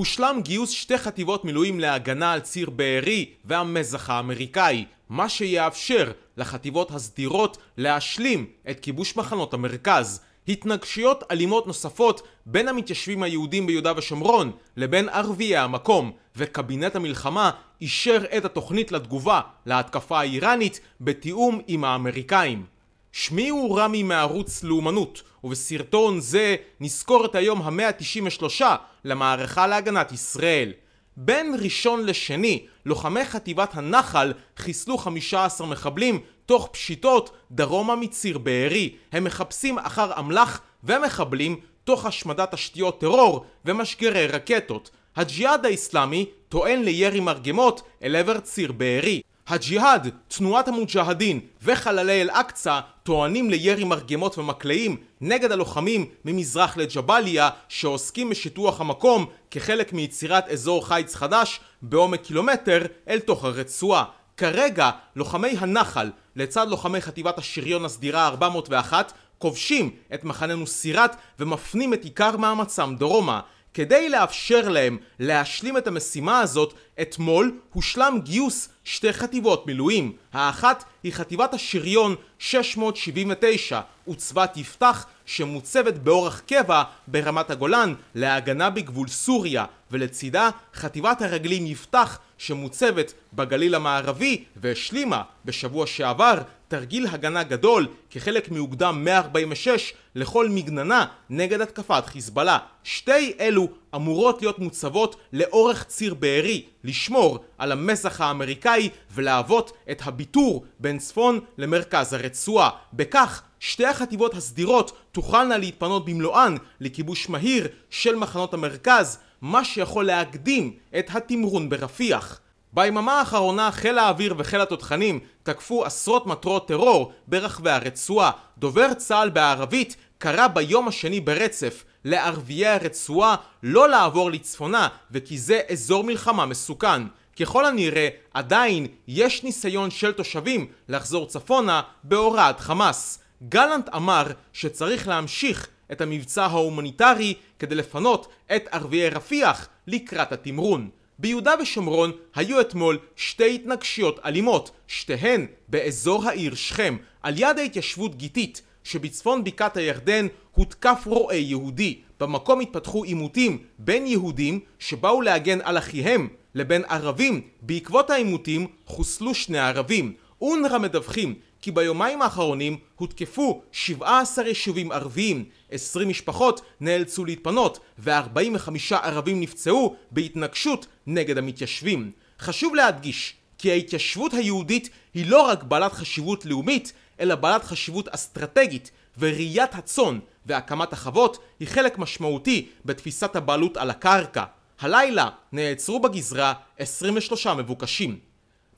הושלם גיוס שתי חטיבות מילואים להגנה על ציר בארי והמזח האמריקאי, מה שיאפשר לחטיבות הסדירות להשלים את כיבוש מחנות המרכז. התנגשויות אלימות נוספות בין המתיישבים היהודים ביהודה ושומרון לבין ערביי המקום, וקבינט המלחמה אישר את התוכנית לתגובה להתקפה האיראנית בתיאום עם האמריקאים. שמי הוא רמי מערוץ לאומנות, ובסרטון זה נזכור את היום ה-193 למערכה להגנת ישראל. בין ראשון לשני, לוחמי חטיבת הנחל חיסלו 15 מחבלים תוך פשיטות דרומה מציר בארי. הם מחפשים אחר אמל"ח ומחבלים תוך השמדת תשתיות טרור ומשגרי רקטות. הג'יהאד האיסלאמי טוען לירי מרגמות אל עבר ציר בארי. הג'יהאד, תנועת המוג'הדין וחללי אל-אקצא טוענים לירי מרגמות ומקלעים נגד הלוחמים ממזרח לג'באליה שעוסקים בשיטוח המקום כחלק מיצירת אזור חיץ חדש בעומק קילומטר אל תוך הרצועה. כרגע לוחמי הנחל לצד לוחמי חטיבת השריון הסדירה 401 כובשים את מחננו סירת ומפנים את עיקר מאמצם דרומה. כדי לאפשר להם להשלים את המשימה הזאת, אתמול הושלם גיוס שתי חטיבות מילואים. האחת היא חטיבת השריון 679 וצבת יפתח שמוצבת באורח קבע ברמת הגולן להגנה בגבול סוריה. ולצידה חטיבת הרגלים יפתח שמוצבת בגליל המערבי והשלימה בשבוע שעבר תרגיל הגנה גדול כחלק מאוגדה 146 לכל מגננה נגד התקפת חיזבאללה. שתי אלו אמורות להיות מוצבות לאורך ציר בארי, לשמור על המסח האמריקאי ולהוות את הביטור בין צפון למרכז הרצועה. בכך שתי החטיבות הסדירות תוכלנה להתפנות במלואן לכיבוש מהיר של מחנות המרכז מה שיכול להקדים את התמרון ברפיח. ביממה האחרונה חיל האוויר וחיל התותחנים תקפו עשרות מטרות טרור ברחבי הרצועה. דובר צה"ל בערבית קרא ביום השני ברצף לערביי הרצועה לא לעבור לצפונה וכי זה אזור מלחמה מסוכן. ככל הנראה עדיין יש ניסיון של תושבים לחזור צפונה בהוראת חמאס. גלנט אמר שצריך להמשיך את המבצע ההומניטרי כדי לפנות את ערביי רפיח לקראת התמרון. ביהודה ושומרון היו אתמול שתי התנגשויות אלימות, שתיהן באזור העיר שכם, על יד ההתיישבות גיתית, שבצפון בקעת הירדן הותקף רועה יהודי. במקום התפתחו עימותים בין יהודים שבאו להגן על אחיהם לבין ערבים. בעקבות העימותים חוסלו שני ערבים. אונר"א מדווחים כי ביומיים האחרונים הותקפו 17 יישובים ערביים, 20 משפחות נאלצו להתפנות ו-45 ערבים נפצעו בהתנגשות נגד המתיישבים. חשוב להדגיש כי ההתיישבות היהודית היא לא רק בעלת חשיבות לאומית, אלא בעלת חשיבות אסטרטגית, וראיית הצאן והקמת החוות היא חלק משמעותי בתפיסת הבעלות על הקרקע. הלילה נעצרו בגזרה 23 מבוקשים.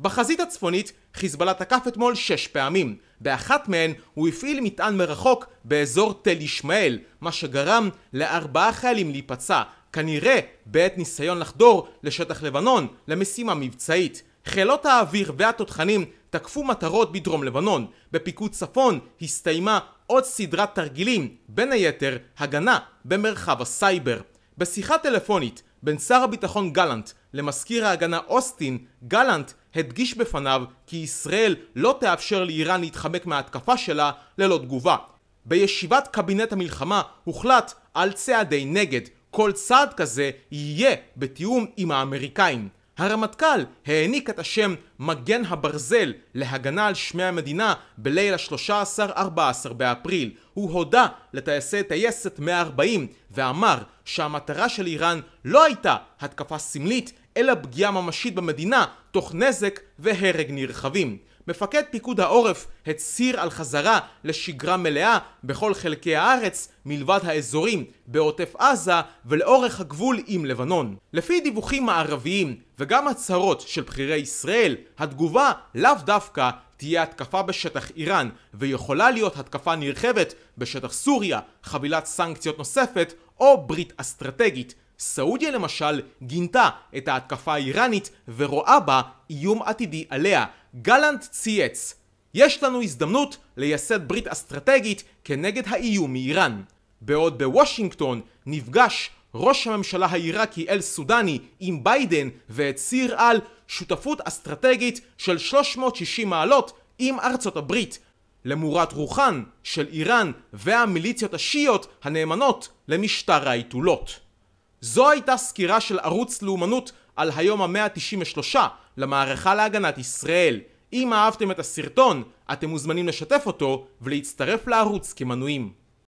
בחזית הצפונית חיזבאללה תקף אתמול שש פעמים. באחת מהן הוא הפעיל מטען מרחוק באזור תל ישמעאל, מה שגרם לארבעה חיילים להיפצע, כנראה בעת ניסיון לחדור לשטח לבנון למשימה מבצעית. חילות האוויר והתותחנים תקפו מטרות בדרום לבנון. בפיקוד צפון הסתיימה עוד סדרת תרגילים, בין היתר הגנה במרחב הסייבר. בשיחה טלפונית בין שר הביטחון גלנט למזכיר ההגנה אוסטין, גלנט הדגיש בפניו כי ישראל לא תאפשר לאיראן להתחמק מההתקפה שלה ללא תגובה. בישיבת קבינט המלחמה הוחלט על צעדי נגד. כל צעד כזה יהיה בתיאום עם האמריקאים. הרמטכ"ל העניק את השם מגן הברזל להגנה על שמי המדינה בליל ה-13-14 באפריל. הוא הודה לטייסי טייסת 140 ואמר שהמטרה של איראן לא הייתה התקפה סמלית אלא פגיעה ממשית במדינה תוך נזק והרג נרחבים. מפקד פיקוד העורף הצהיר על חזרה לשגרה מלאה בכל חלקי הארץ מלבד האזורים בעוטף עזה ולאורך הגבול עם לבנון. לפי דיווחים מערביים וגם הצהרות של בכירי ישראל, התגובה לאו דווקא תהיה התקפה בשטח איראן ויכולה להיות התקפה נרחבת בשטח סוריה, חבילת סנקציות נוספת או ברית אסטרטגית סעודיה למשל גינתה את ההתקפה האיראנית ורואה בה איום עתידי עליה. גלנט צייץ: יש לנו הזדמנות לייסד ברית אסטרטגית כנגד האיום מאיראן. בעוד בוושינגטון נפגש ראש הממשלה העיראקי אל-סודני עם ביידן והצהיר על שותפות אסטרטגית של 360 מעלות עם ארצות הברית, למורת רוחן של איראן והמיליציות השיעיות הנאמנות למשטר האיתולות. זו הייתה סקירה של ערוץ לאומנות על היום המאה ה-93 למערכה להגנת ישראל. אם אהבתם את הסרטון, אתם מוזמנים לשתף אותו ולהצטרף לערוץ כמנויים.